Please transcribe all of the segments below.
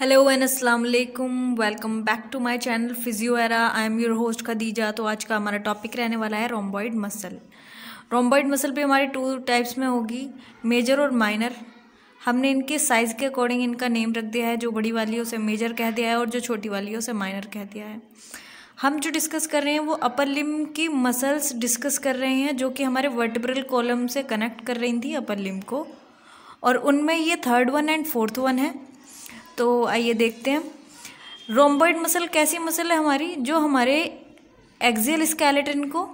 hello and अस्सलाम वालेकुम welcome back to my channel Era I am your host Khadija तो आज का हमारा टॉपिक रहने वाला है रोम्बॉइड मसल रोम्बॉइड मसल भी हमारे टू टाइप्स में होगी मेजर और माइनर हमने इनके साइज़ के अकॉर्डिंग इनका नेम रख दिया है जो बड़ी वाली है उसे मेजर कह दिया है और जो छोटी वाली है उसे माइनर कह दिया है हम जो डिस्कस कर रहे हैं वो अपर लिम की मसल्स डिस्कस कर रहे हैं जो कि हमारे वर्टिब्रल कॉलम से कनेक्ट कर रही थी अपर लिम को और उनमें ये third one and fourth one है तो आइए देखते हैं रोम्बॉइड मसल कैसी मसल है हमारी जो हमारे एक्जियल स्केलेटन को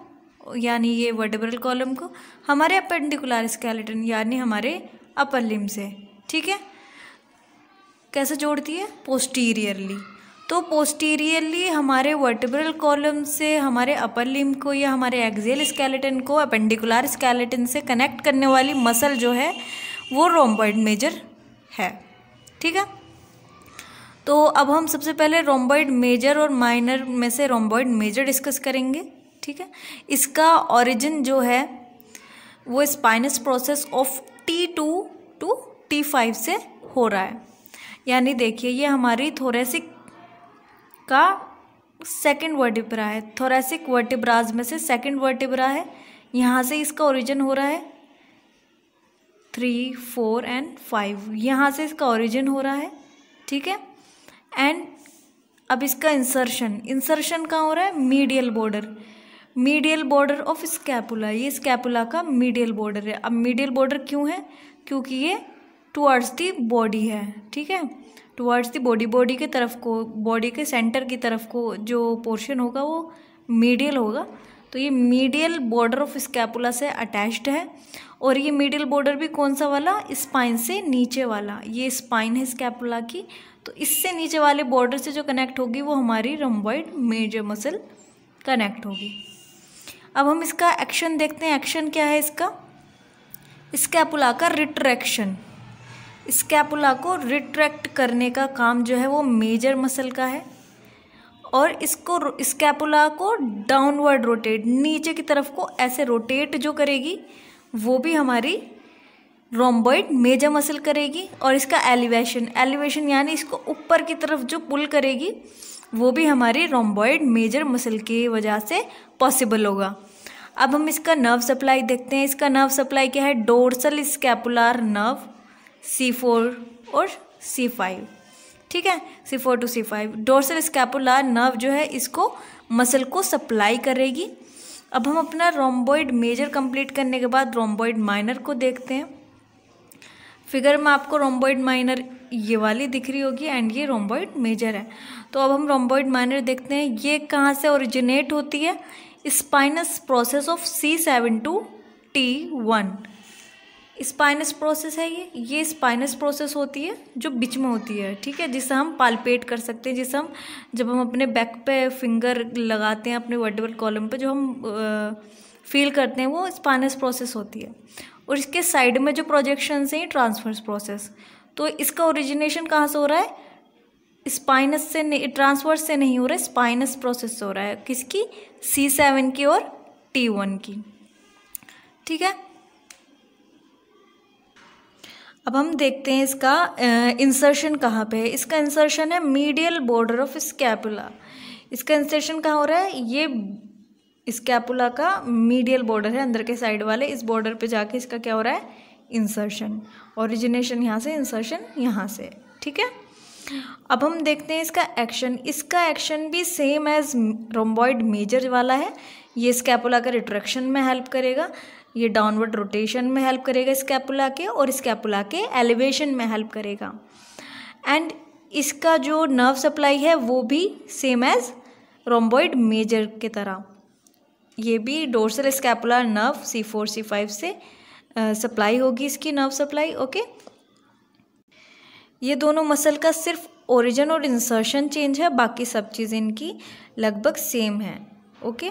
यानी ये वर्टेब्रल कॉलम को हमारे अपेंडिकुलर स्केलेटन यानी हमारे अपर लिम से ठीक है कैसे जोड़ती है पोस्टीरियरली तो पोस्टीरियरली हमारे वर्टेब्रल कॉलम से हमारे अपर लिम को या हमारे एक्जियल स्केलेटन को अपेंडिकुलर स्केलेटन से कनेक्ट करने वाली मसल जो है वो रोम्बॉइड मेजर है ठीक है तो अब हम सबसे पहले रोम्बॉइड मेजर और माइनर में से रोम्बॉइड मेजर डिस्कस करेंगे ठीक है इसका ओरिजिन जो है वो spinous process of T two to T five से हो रहा है यानी देखिए ये हमारी थोरेसिक का सेकंड वर्टिब्रा है थोरेसिक वर्टिब्राज में से सेकंड वर्टिब्रा है यहाँ से इसका ओरिजिन हो रहा है थ्री फोर एंड फाइव यहाँ से इसका ओरिजिन हो रहा है ठीक है एंड अब इसका इंसर्शन इंसर्शन कहाँ हो रहा है medial border medial border of scapula ये स्कैपुला का मीडियल बॉर्डर है अब मीडियल बॉर्डर क्यों है क्योंकि ये टुअर्ड्स दी बॉडी है ठीक है टुअर्ड्स दी बॉडी बॉडी के तरफ को बॉडी के सेंटर की तरफ को जो पोर्शन होगा वो मीडियल होगा तो ये मीडियल बॉर्डर ऑफ स्कैपुला से अटैच्ड है और ये मीडियल बॉर्डर भी कौन सा वाला स्पाइन से नीचे वाला ये स्पाइन है स्कैपुला की तो इससे नीचे वाले बॉर्डर से जो कनेक्ट होगी वो हमारी रम्बॉइड मेजर मसल कनेक्ट होगी अब हम इसका एक्शन देखते हैं एक्शन क्या है इसका स्कैपुला का रिट्रैक्शन स्कैपुला को रिट्रैक्ट करने का काम जो है वो मेजर मसल का है और इसको स्कैपुला को डाउनवर्ड रोटेट नीचे की तरफ को ऐसे रोटेट जो करेगी वो भी हमारी रोम्बॉइड मेजर मसल करेगी और इसका एलिवेशन एलिवेशन यानी इसको ऊपर की तरफ जो पुल करेगी वो भी हमारी रोम्बॉइड मेजर मसल की वजह से पॉसिबल होगा अब हम इसका नर्व सप्लाई देखते हैं इसका नर्व सप्लाई क्या है dorsal scapular nerve C four और सी फाइव ठीक है C four to C five dorsal scapula nerve जो है इसको मसल को सप्लाई करेगी अब हम अपना रोम्बोइड मेजर कंप्लीट करने के बाद रोम्बोइड माइनर को देखते हैं फिगर में आपको रोम्बोइड माइनर ये वाली दिख रही होगी एंड ये रोम्बोइड मेजर है तो अब हम रोम्बोइड माइनर देखते हैं ये कहाँ से ओरिजिनेट होती है spinous process of C seven to T one spinous process है ये ये स्पाइनस प्रोसेस होती है जो बीच में होती है ठीक है जिसे हम पालपेट कर सकते हैं जिसे हम जब हम अपने बैक पे फिंगर लगाते हैं अपने वर्टिबल कॉलम पे जो हम फील करते हैं वो स्पाइनस प्रोसेस होती है और इसके साइड में जो प्रोजेक्शन हैं ट्रांसफर्स प्रोसेस तो इसका ओरिजिनेशन कहाँ से हो रहा है स्पाइनस से नहीं ट्रांसफर्स से नहीं हो रहा है स्पाइनस प्रोसेस हो रहा है किसकी सी सेवन की और टी वन की ठीक है अब हम देखते हैं इसका इंसर्शन कहाँ पे है इसका इंसर्शन है मीडियल बॉर्डर ऑफ स्कैपुला इसका इंसर्शन कहाँ हो रहा है ये स्कैपुला का मीडियल बॉर्डर है अंदर के साइड वाले इस बॉर्डर पे जाके इसका क्या हो रहा है इंसर्शन ओरिजिनेशन यहाँ से इंसर्शन यहाँ से ठीक है अब हम देखते हैं इसका एक्शन इसका एक्शन भी सेम एज रोम्बॉइड मेजर वाला है ये स्कैपुला का रिट्रैक्शन में हेल्प करेगा ये डाउनवर्ड रोटेशन में हेल्प करेगा स्कैपुला के और स्कैपुला के एलिवेशन में हेल्प करेगा एंड इसका जो नर्व सप्लाई है वो भी सेम एज रोम्बोइड मेजर के तरह ये भी dorsal scapular nerve C four C five से सप्लाई होगी इसकी नर्व सप्लाई ओके ये दोनों मसल का सिर्फ ओरिजिन और इंसर्शन चेंज है बाकी सब चीज़ इनकी लगभग सेम है ओके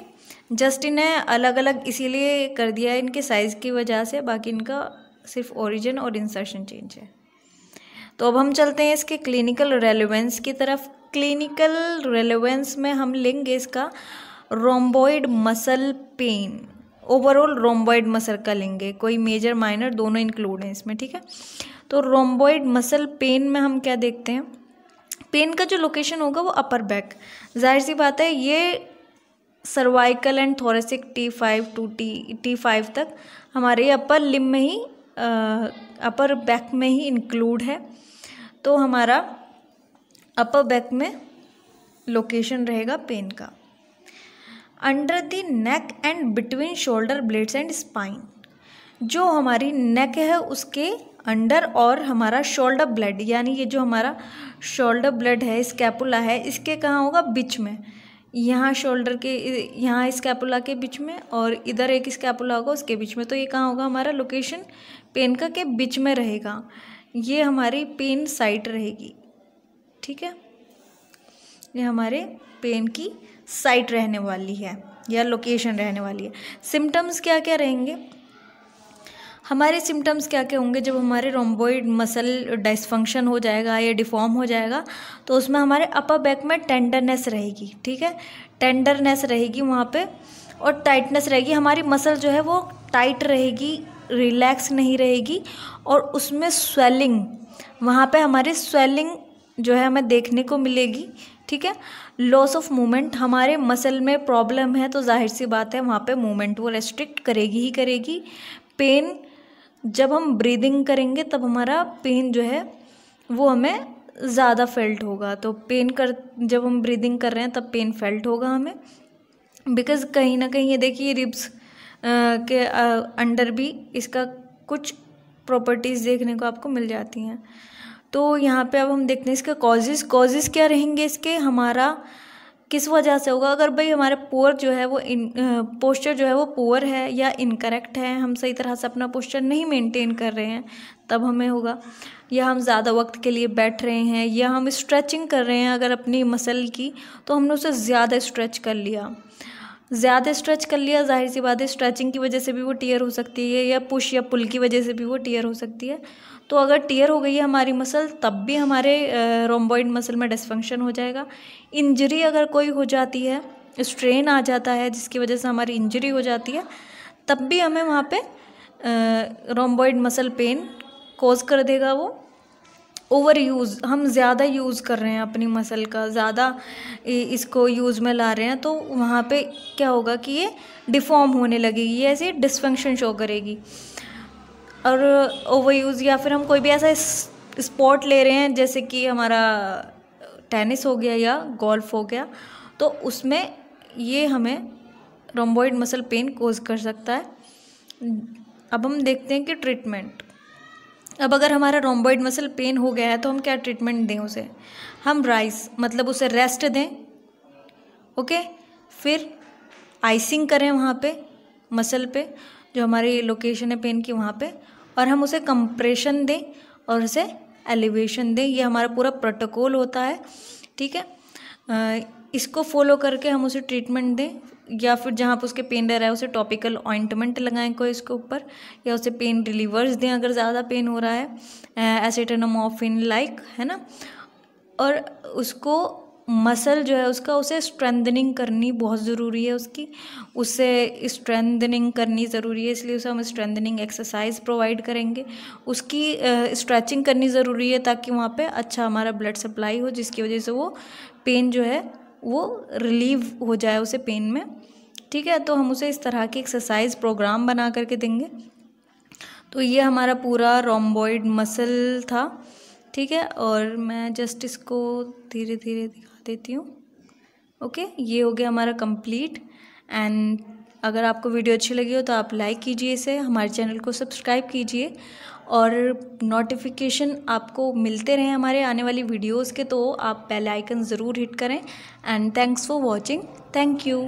जस्ट इन्हें अलग अलग इसीलिए कर दिया है इनके साइज़ की वजह से बाकी इनका सिर्फ ओरिजिन और इंसर्शन चेंज है तो अब हम चलते हैं इसके क्लिनिकल रेलिवेंस की तरफ क्लिनिकल रेलिवेंस में हम लेंगे इसका rhomboid muscle pain overall rhomboid muscle का लेंगे कोई मेजर माइनर दोनों इंक्लूड हैं इसमें ठीक है तो रोम्बॉइड मसल पेन में हम क्या देखते हैं पेन का जो लोकेशन होगा वो अपर बैक जाहिर सी बात है ये cervical and thoracic T five to T T five तक हमारे अपर लिम में ही अपर बैक में ही इंक्लूड है तो हमारा अपर बैक में लोकेशन रहेगा पेन का under the neck and between shoulder blades and spine जो हमारी नेक है उसके अंडर और हमारा शोल्डर ब्लड यानी ये जो हमारा शोल्डर ब्लड है स्कैपुला है इसके कहाँ होगा बीच में यहाँ शोल्डर के यहाँ स्कैपुला के बीच में और इधर एक स्कैपुला होगा उसके बीच में तो ये कहाँ होगा हमारा लोकेशन पेन का के बीच में रहेगा ये हमारी पेन साइट रहेगी ठीक है ये हमारे पेन की साइट रहने वाली है या लोकेशन रहने वाली है सिम्टम्स क्या क्या रहेंगे हमारे सिम्टम्स क्या क्या होंगे जब हमारे रोम्बोइड मसल डिसफंक्शन हो जाएगा या डिफॉर्म हो जाएगा तो उसमें हमारे अपर बैक में टेंडरनेस रहेगी ठीक है टेंडरनेस रहेगी वहाँ पे और टाइटनेस रहेगी हमारी मसल जो है वो टाइट रहेगी रिलैक्स नहीं रहेगी और उसमें स्वेलिंग वहाँ पे हमारी स्वेलिंग जो है हमें देखने को मिलेगी ठीक है लॉस ऑफ मूवमेंट हमारे मसल में प्रॉब्लम है तो जाहिर सी बात है वहाँ पे मूवमेंट वो रेस्ट्रिक्ट करेगी ही करेगी पेन जब हम ब्रीदिंग करेंगे तब हमारा पेन जो है वो हमें ज़्यादा फेल्ट होगा तो पेन कर जब हम ब्रीदिंग कर रहे हैं तब पेन फेल्ट होगा हमें बिकॉज कहीं ना कहीं ये देखिए रिब्स के अंडर भी इसका कुछ प्रॉपर्टीज़ देखने को आपको मिल जाती हैं तो यहाँ पे अब हम देखते हैं इसके कॉजेज़ कॉजेज़ क्या रहेंगे इसके हमारा किस वजह से होगा अगर भाई हमारा पोअर जो है वो इन पोस्चर जो है वो पोअर है या इनकरेक्ट है हम सही तरह से अपना पोस्चर नहीं मेंटेन कर रहे हैं तब हमें होगा या हम ज़्यादा वक्त के लिए बैठ रहे हैं या हम स्ट्रेचिंग कर रहे हैं अगर अपनी मसल की तो हमने उसे ज़्यादा स्ट्रेच कर लिया ज़्यादा स्ट्रेच कर लिया जाहिर सी बात है स्ट्रेचिंग की वजह से भी वो टीयर हो सकती है या पुश या पुल की वजह से भी वो टीयर हो सकती है तो अगर टीयर हो गई है हमारी मसल तब भी हमारे रोमबॉइड मसल में डिसफंक्शन हो जाएगा इंजरी अगर कोई हो जाती है स्ट्रेन आ जाता है जिसकी वजह से हमारी इंजरी हो जाती है तब भी हमें वहाँ पे रोमबॉइड मसल पेन कोज कर देगा वो ओवर यूज़ हम ज़्यादा यूज़ कर रहे हैं अपनी मसल का ज़्यादा इसको यूज़ में ला रहे हैं तो वहाँ पे क्या होगा कि ये डिफॉर्म होने लगेगी ये ऐसे डिसफंक्शन शो करेगी और ओवर यूज़ या फिर हम कोई भी ऐसा स्पोर्ट ले रहे हैं जैसे कि हमारा टेनिस हो गया या गोल्फ हो गया तो उसमें ये हमें रोम्बॉइड मसल पेन कोज कर सकता है अब हम देखते हैं कि ट्रीटमेंट अब अगर हमारा रोम्बॉइड मसल पेन हो गया है तो हम क्या ट्रीटमेंट दें उसे हम राइस मतलब उसे रेस्ट दें ओके फिर आइसिंग करें वहाँ पे मसल पे जो हमारी लोकेशन है पेन की वहाँ पे और हम उसे कंप्रेशन दें और उसे एलिवेशन दें ये हमारा पूरा प्रोटोकॉल होता है ठीक है इसको फॉलो करके हम उसे ट्रीटमेंट दें या फिर जहाँ पर उसके पेन रह रहा है उसे टॉपिकल ऑइंटमेंट लगाएं कोई इसके ऊपर या उसे पेन रिलीवर्स दें अगर ज़्यादा पेन हो रहा है एसेटनोमोफिन लाइक है ना और उसको मसल जो है उसका उसे स्ट्रेंथनिंग करनी बहुत ज़रूरी है उसकी उससे स्ट्रेंथनिंग करनी ज़रूरी है इसलिए उसे हम स्ट्रेंथनिंग एक्सरसाइज प्रोवाइड करेंगे उसकी स्ट्रेचिंग करनी ज़रूरी है ताकि वहाँ पे अच्छा हमारा ब्लड सप्लाई हो जिसकी वजह से वो पेन जो है वो रिलीव हो जाए उसे पेन में ठीक है तो हम उसे इस तरह की एक्सरसाइज प्रोग्राम बना करके देंगे तो ये हमारा पूरा रोम्बॉइड मसल था ठीक है और मैं जस्ट इसको धीरे धीरे दिखा देती हूँ ओके ये हो गया हमारा कंप्लीट एंड अगर आपको वीडियो अच्छी लगी हो तो आप लाइक कीजिए इसे हमारे चैनल को सब्सक्राइब कीजिए और नोटिफिकेशन आपको मिलते रहें हमारे आने वाली वीडियोस के तो आप पहले आइकन ज़रूर हिट करें and thanks for watching thank you